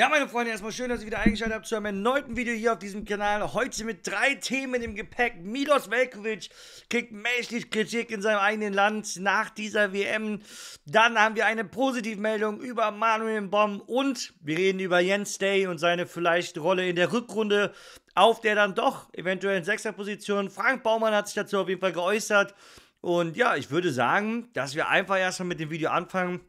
Ja, meine Freunde, erstmal schön, dass ihr wieder eingeschaltet habt zu einem erneuten Video hier auf diesem Kanal. Heute mit drei Themen im Gepäck. Milos Velkovic kriegt mächtig Kritik in seinem eigenen Land nach dieser WM. Dann haben wir eine Positivmeldung über Manuel Bomb und wir reden über Jens Day und seine vielleicht Rolle in der Rückrunde auf der dann doch eventuellen Sechserposition. Frank Baumann hat sich dazu auf jeden Fall geäußert. Und ja, ich würde sagen, dass wir einfach erstmal mit dem Video anfangen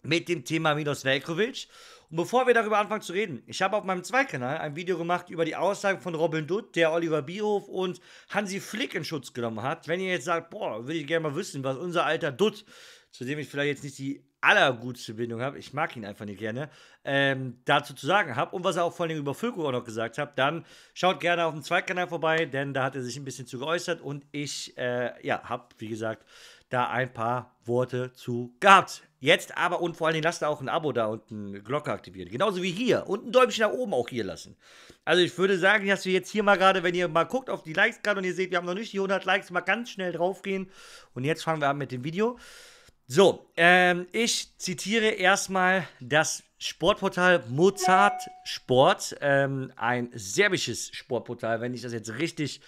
mit dem Thema Milos Velkovic. Und bevor wir darüber anfangen zu reden, ich habe auf meinem Zweitkanal ein Video gemacht über die Aussagen von Robin Dutt, der Oliver Bierhof und Hansi Flick in Schutz genommen hat. Wenn ihr jetzt sagt, boah, würde ich gerne mal wissen, was unser alter Dutt, zu dem ich vielleicht jetzt nicht die allergutste Bindung habe, ich mag ihn einfach nicht gerne, ähm, dazu zu sagen habe und was er auch vor allem über Füllkrug auch noch gesagt hat, dann schaut gerne auf dem Zweitkanal vorbei, denn da hat er sich ein bisschen zu geäußert und ich, äh, ja, habe, wie gesagt, da ein paar Worte zu gehabt. Jetzt aber und vor allen Dingen lasst da auch ein Abo da und eine Glocke aktivieren. Genauso wie hier. Und ein Däumchen nach oben auch hier lassen. Also ich würde sagen, dass wir jetzt hier mal gerade, wenn ihr mal guckt auf die Likes gerade und ihr seht, wir haben noch nicht die 100 Likes, mal ganz schnell draufgehen. Und jetzt fangen wir an mit dem Video. So, ähm, ich zitiere erstmal das Sportportal Mozart Sport, ähm, ein serbisches Sportportal, wenn ich das jetzt richtig äh,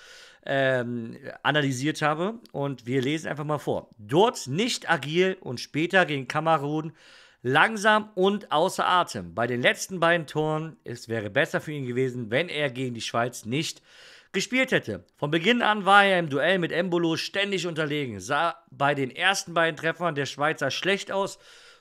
ähm, analysiert habe. Und wir lesen einfach mal vor. Dort nicht agil und später gegen Kamerun langsam und außer Atem. Bei den letzten beiden Toren, es wäre besser für ihn gewesen, wenn er gegen die Schweiz nicht gespielt hätte. Von Beginn an war er im Duell mit Embolo ständig unterlegen, sah bei den ersten beiden Treffern der Schweizer schlecht aus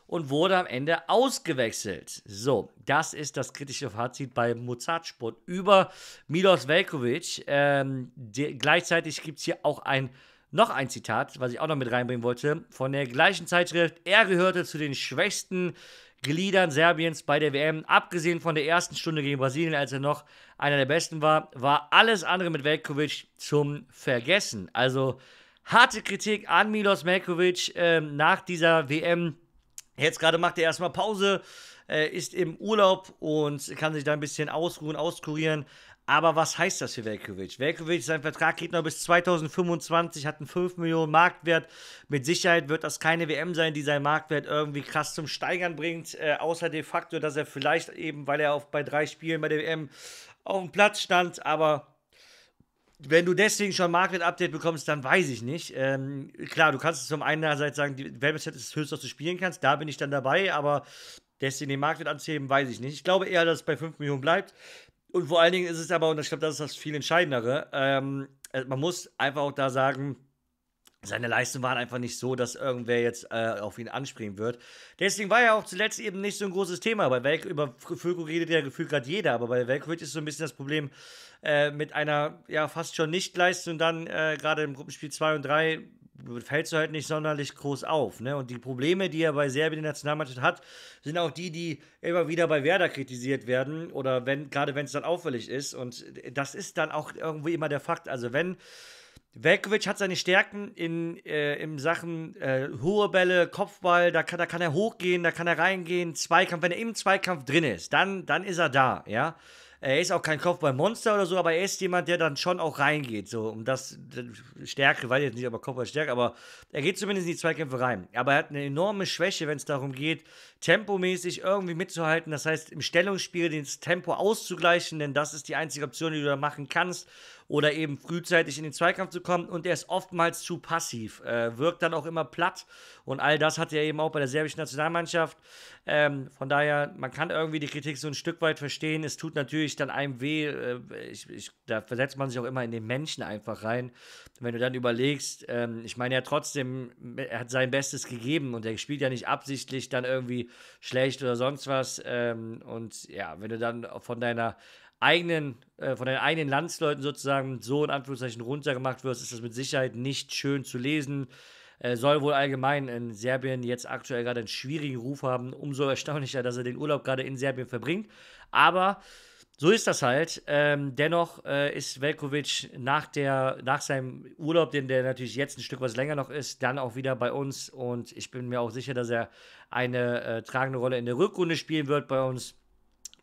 und wurde am Ende ausgewechselt. So, das ist das kritische Fazit bei Mozartsport über Milos Velkovic. Ähm, gleichzeitig gibt es hier auch ein noch ein Zitat, was ich auch noch mit reinbringen wollte, von der gleichen Zeitschrift. Er gehörte zu den schwächsten Gliedern Serbiens bei der WM. Abgesehen von der ersten Stunde gegen Brasilien, als er noch einer der besten war, war alles andere mit Velkovic zum Vergessen. Also harte Kritik an Milos Velkovic äh, nach dieser WM Jetzt gerade macht er erstmal Pause, äh, ist im Urlaub und kann sich da ein bisschen ausruhen, auskurieren. Aber was heißt das für Velkovic? Velkovic, sein Vertrag geht noch bis 2025, hat einen 5 Millionen Marktwert. Mit Sicherheit wird das keine WM sein, die seinen Marktwert irgendwie krass zum Steigern bringt. Äh, außer de facto, dass er vielleicht eben, weil er auf, bei drei Spielen bei der WM auf dem Platz stand, aber wenn du deswegen schon Market-Update bekommst, dann weiß ich nicht. Ähm, klar, du kannst zum einen einerseits sagen, die Wellness-Set ist das höchste, was du spielen kannst. Da bin ich dann dabei, aber deswegen den Market anzuheben, weiß ich nicht. Ich glaube eher, dass es bei 5 Millionen bleibt. Und vor allen Dingen ist es aber, und ich glaube, das ist das viel Entscheidendere, ähm, also man muss einfach auch da sagen, seine Leistungen waren einfach nicht so, dass irgendwer jetzt äh, auf ihn anspringen wird. Deswegen war ja auch zuletzt eben nicht so ein großes Thema. Bei Welk über Völko redet ja gefühlt gerade jeder, aber bei Velkovic ist so ein bisschen das Problem äh, mit einer ja fast schon Nichtleistung dann äh, gerade im Gruppenspiel 2 und 3 fällt es halt nicht sonderlich groß auf. Ne? Und die Probleme, die er bei Serbien in der Nationalmannschaft hat, sind auch die, die immer wieder bei Werder kritisiert werden oder wenn gerade wenn es dann auffällig ist. Und das ist dann auch irgendwie immer der Fakt. Also wenn Velkovic hat seine Stärken in, äh, in Sachen äh, hohe Bälle, Kopfball, da kann, da kann er hochgehen, da kann er reingehen, Zweikampf, wenn er im Zweikampf drin ist, dann, dann ist er da, ja. Er ist auch kein Kopfballmonster oder so, aber er ist jemand, der dann schon auch reingeht, so, um das, Stärke, weiß ich jetzt nicht, aber Kopfballstärke, aber er geht zumindest in die Zweikämpfe rein. Aber er hat eine enorme Schwäche, wenn es darum geht, tempomäßig irgendwie mitzuhalten, das heißt, im Stellungsspiel das Tempo auszugleichen, denn das ist die einzige Option, die du da machen kannst oder eben frühzeitig in den Zweikampf zu kommen und er ist oftmals zu passiv, äh, wirkt dann auch immer platt und all das hat er eben auch bei der serbischen Nationalmannschaft. Ähm, von daher, man kann irgendwie die Kritik so ein Stück weit verstehen. Es tut natürlich dann einem weh, äh, ich, ich, da versetzt man sich auch immer in den Menschen einfach rein. Wenn du dann überlegst, ähm, ich meine ja trotzdem, er hat sein Bestes gegeben und er spielt ja nicht absichtlich dann irgendwie schlecht oder sonst was. Ähm, und ja, wenn du dann von deiner eigenen, äh, von den eigenen Landsleuten sozusagen so in Anführungszeichen runtergemacht wirst, ist das mit Sicherheit nicht schön zu lesen. Äh, soll wohl allgemein in Serbien jetzt aktuell gerade einen schwierigen Ruf haben. Umso erstaunlicher, dass er den Urlaub gerade in Serbien verbringt. Aber so ist das halt. Ähm, dennoch äh, ist Velkovic nach, der, nach seinem Urlaub, den der natürlich jetzt ein Stück was länger noch ist, dann auch wieder bei uns. Und ich bin mir auch sicher, dass er eine äh, tragende Rolle in der Rückrunde spielen wird bei uns.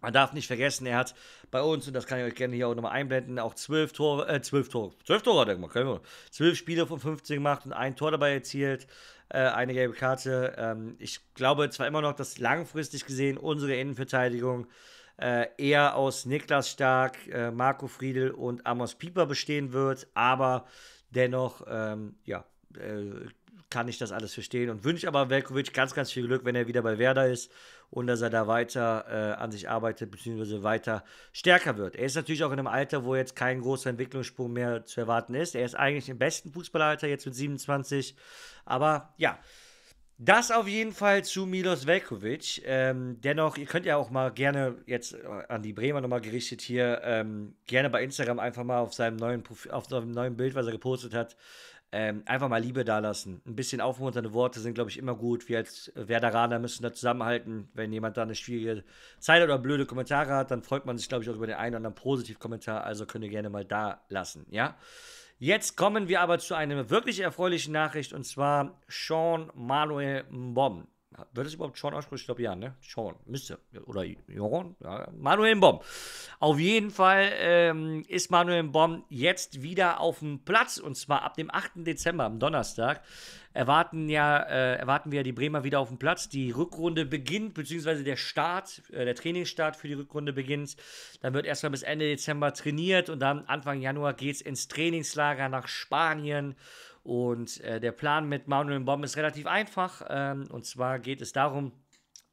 Man darf nicht vergessen, er hat bei uns, und das kann ich euch gerne hier auch nochmal einblenden, auch zwölf Tore, äh, zwölf Tore, zwölf Tore hat er gemacht, können wir, zwölf Spiele von 15 gemacht und ein Tor dabei erzielt, äh, eine gelbe Karte. Ähm, ich glaube zwar immer noch, dass langfristig gesehen unsere Innenverteidigung äh, eher aus Niklas Stark, äh, Marco Friedel und Amos Pieper bestehen wird, aber dennoch, ähm, ja, äh, kann ich das alles verstehen und wünsche aber Velkovic ganz, ganz viel Glück, wenn er wieder bei Werder ist und dass er da weiter äh, an sich arbeitet, beziehungsweise weiter stärker wird. Er ist natürlich auch in einem Alter, wo jetzt kein großer Entwicklungssprung mehr zu erwarten ist. Er ist eigentlich im besten Fußballalter, jetzt mit 27. Aber ja, das auf jeden Fall zu Milos Velkovic. Ähm, dennoch, ihr könnt ja auch mal gerne jetzt äh, an die Bremer nochmal gerichtet hier, ähm, gerne bei Instagram einfach mal auf seinem neuen, Profi auf seinem neuen Bild, was er gepostet hat, ähm, einfach mal Liebe dalassen. Ein bisschen aufmunternde Worte sind, glaube ich, immer gut. Wir als äh, Werderaner müssen da zusammenhalten. Wenn jemand da eine schwierige Zeit oder blöde Kommentare hat, dann freut man sich, glaube ich, auch über den einen oder anderen Positivkommentar. Also könnt ihr gerne mal da lassen, ja? Jetzt kommen wir aber zu einer wirklich erfreulichen Nachricht und zwar Sean Manuel Mbom wird es überhaupt Sean ausgesprochen? Ich glaube ja, ne? Sean, müsste. Oder Jorn, ja. Manuel Bomb. Auf jeden Fall ähm, ist Manuel Bomb jetzt wieder auf dem Platz. Und zwar ab dem 8. Dezember, am Donnerstag, erwarten, ja, äh, erwarten wir die Bremer wieder auf dem Platz. Die Rückrunde beginnt, beziehungsweise der Start, äh, der Trainingsstart für die Rückrunde beginnt. Dann wird erstmal bis Ende Dezember trainiert und dann Anfang Januar geht es ins Trainingslager nach Spanien und äh, der Plan mit Manuel Bomb ist relativ einfach. Ähm, und zwar geht es darum,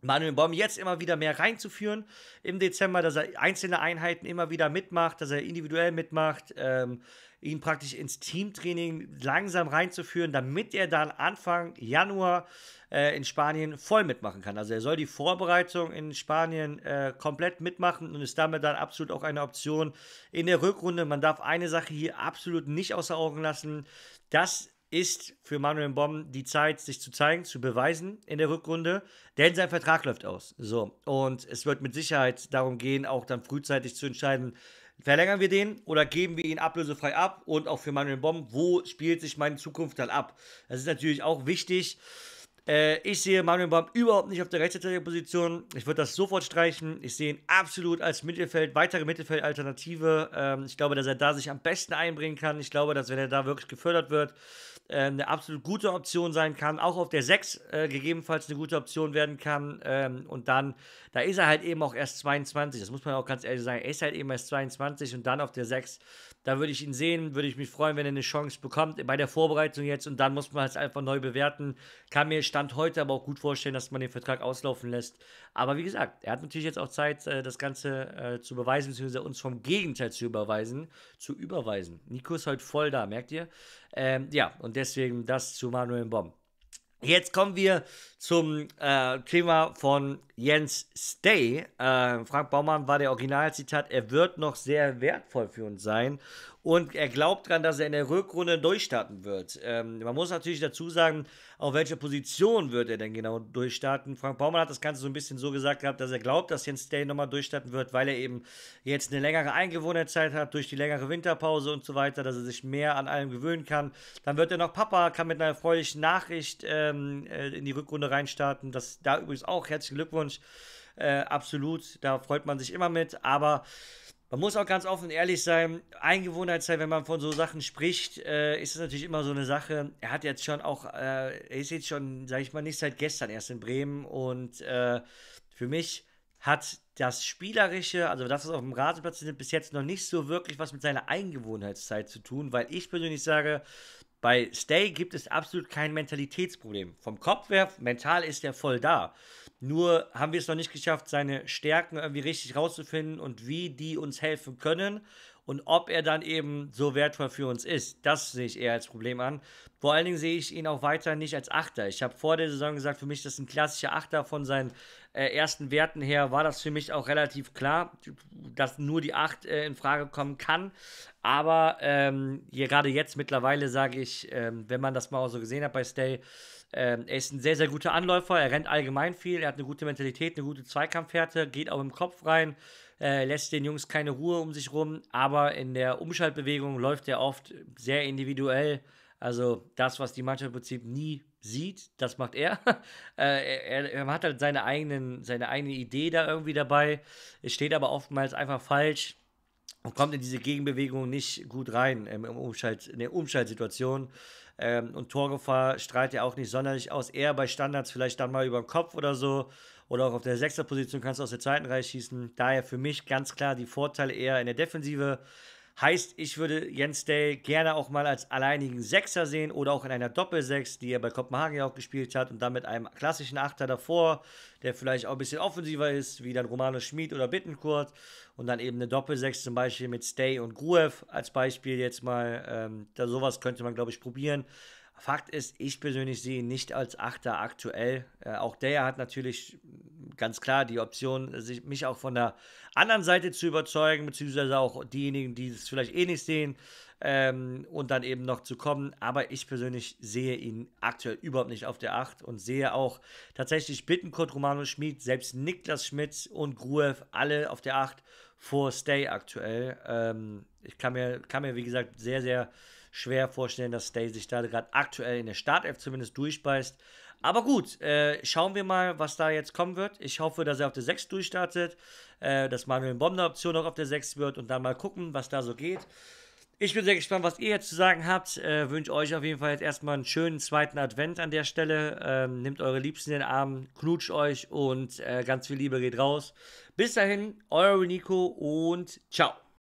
Manuel Baum jetzt immer wieder mehr reinzuführen im Dezember, dass er einzelne Einheiten immer wieder mitmacht, dass er individuell mitmacht, ähm, ihn praktisch ins Teamtraining langsam reinzuführen, damit er dann Anfang Januar äh, in Spanien voll mitmachen kann. Also er soll die Vorbereitung in Spanien äh, komplett mitmachen und ist damit dann absolut auch eine Option in der Rückrunde. Man darf eine Sache hier absolut nicht außer Augen lassen, dass ist für Manuel Bomb die Zeit, sich zu zeigen, zu beweisen in der Rückrunde, denn sein Vertrag läuft aus. So, und es wird mit Sicherheit darum gehen, auch dann frühzeitig zu entscheiden, verlängern wir den oder geben wir ihn ablösefrei ab und auch für Manuel Bomb, wo spielt sich meine Zukunft dann ab? Das ist natürlich auch wichtig. Äh, ich sehe Manuel Baum überhaupt nicht auf der Rechtsverteidigerposition. Ich würde das sofort streichen. Ich sehe ihn absolut als Mittelfeld, weitere Mittelfeldalternative. Ähm, ich glaube, dass er da sich am besten einbringen kann. Ich glaube, dass wenn er da wirklich gefördert wird, ähm, eine absolut gute Option sein kann, auch auf der 6 äh, gegebenenfalls eine gute Option werden kann. Ähm, und dann, da ist er halt eben auch erst 22, das muss man auch ganz ehrlich sagen, er ist halt eben erst 22 und dann auf der 6 da würde ich ihn sehen, würde ich mich freuen, wenn er eine Chance bekommt bei der Vorbereitung jetzt und dann muss man es einfach neu bewerten. Kann mir Stand heute aber auch gut vorstellen, dass man den Vertrag auslaufen lässt. Aber wie gesagt, er hat natürlich jetzt auch Zeit, äh, das Ganze äh, zu beweisen, beziehungsweise uns vom Gegenteil zu überweisen, zu überweisen. Nico ist heute voll da, merkt ihr? Ähm, ja, und deswegen das zu Manuel Bomb. Jetzt kommen wir zum äh, Thema von Jens Stay. Äh, Frank Baumann war der Originalzitat. Er wird noch sehr wertvoll für uns sein. Und er glaubt daran, dass er in der Rückrunde durchstarten wird. Ähm, man muss natürlich dazu sagen, auf welcher Position wird er denn genau durchstarten. Frank Baumann hat das Ganze so ein bisschen so gesagt gehabt, dass er glaubt, dass Jens Day nochmal durchstarten wird, weil er eben jetzt eine längere Eingewohnerzeit hat durch die längere Winterpause und so weiter, dass er sich mehr an allem gewöhnen kann. Dann wird er noch Papa, kann mit einer erfreulichen Nachricht ähm, äh, in die Rückrunde reinstarten. Das da übrigens auch herzlichen Glückwunsch. Äh, absolut, da freut man sich immer mit. Aber man muss auch ganz offen und ehrlich sein, Eingewohnheitszeit, wenn man von so Sachen spricht, äh, ist es natürlich immer so eine Sache. Er hat jetzt schon auch, äh, er ist jetzt schon, sag ich mal, nicht seit gestern erst in Bremen und äh, für mich hat das Spielerische, also das, was auf dem Rasenplatz ist, bis jetzt noch nicht so wirklich was mit seiner Eingewohnheitszeit zu tun, weil ich persönlich sage, bei Stay gibt es absolut kein Mentalitätsproblem. Vom Kopf her, mental ist er voll da. Nur haben wir es noch nicht geschafft, seine Stärken irgendwie richtig rauszufinden und wie die uns helfen können und ob er dann eben so wertvoll für uns ist. Das sehe ich eher als Problem an. Vor allen Dingen sehe ich ihn auch weiter nicht als Achter. Ich habe vor der Saison gesagt, für mich ist das ein klassischer Achter von seinen äh, ersten Werten her, war das für mich auch relativ klar, dass nur die Acht äh, in Frage kommen kann. Aber ähm, hier gerade jetzt mittlerweile sage ich, ähm, wenn man das mal auch so gesehen hat bei Stay, ähm, er ist ein sehr, sehr guter Anläufer, er rennt allgemein viel, er hat eine gute Mentalität, eine gute Zweikampfhärte, geht auch im Kopf rein, äh, lässt den Jungs keine Ruhe um sich rum, aber in der Umschaltbewegung läuft er oft sehr individuell. Also das, was die Mannschaft im Prinzip nie sieht, das macht er. äh, er, er. hat halt seine, eigenen, seine eigene Idee da irgendwie dabei. Es steht aber oftmals einfach falsch und kommt in diese Gegenbewegung nicht gut rein ähm, im Umschalt, in der Umschaltsituation. Ähm, und Torgefahr strahlt ja auch nicht sonderlich aus. Eher bei Standards vielleicht dann mal über den Kopf oder so. Oder auch auf der Sechserposition kannst du aus der zweiten Reihe schießen. Daher für mich ganz klar die Vorteile eher in der Defensive. Heißt, ich würde Jens Day gerne auch mal als alleinigen Sechser sehen oder auch in einer Doppelsechs, die er bei Kopenhagen ja auch gespielt hat und dann mit einem klassischen Achter davor, der vielleicht auch ein bisschen offensiver ist, wie dann Romano Schmid oder Bittenkurt und dann eben eine Doppelsechs zum Beispiel mit Stay und Gruev als Beispiel jetzt mal. Ähm, da sowas könnte man, glaube ich, probieren. Fakt ist, ich persönlich sehe ihn nicht als Achter aktuell. Äh, auch der hat natürlich ganz klar die Option, sich, mich auch von der anderen Seite zu überzeugen, beziehungsweise auch diejenigen, die es vielleicht eh nicht sehen ähm, und dann eben noch zu kommen. Aber ich persönlich sehe ihn aktuell überhaupt nicht auf der Acht und sehe auch tatsächlich Bittenkurt, Romano Schmid, selbst Niklas Schmitz und Gruev alle auf der Acht vor Stay aktuell. Ähm, ich kann mir, kann mir, wie gesagt, sehr, sehr schwer vorstellen, dass Stay sich da gerade aktuell in der Startelf zumindest durchbeißt. Aber gut, äh, schauen wir mal, was da jetzt kommen wird. Ich hoffe, dass er auf der 6 durchstartet, äh, dass Manuel Bomber Option auch auf der 6 wird und dann mal gucken, was da so geht. Ich bin sehr gespannt, was ihr jetzt zu sagen habt. Äh, wünsche euch auf jeden Fall jetzt erstmal einen schönen zweiten Advent an der Stelle. Ähm, nehmt eure Liebsten in den Arm, knutscht euch und äh, ganz viel Liebe geht raus. Bis dahin, euer Nico und ciao.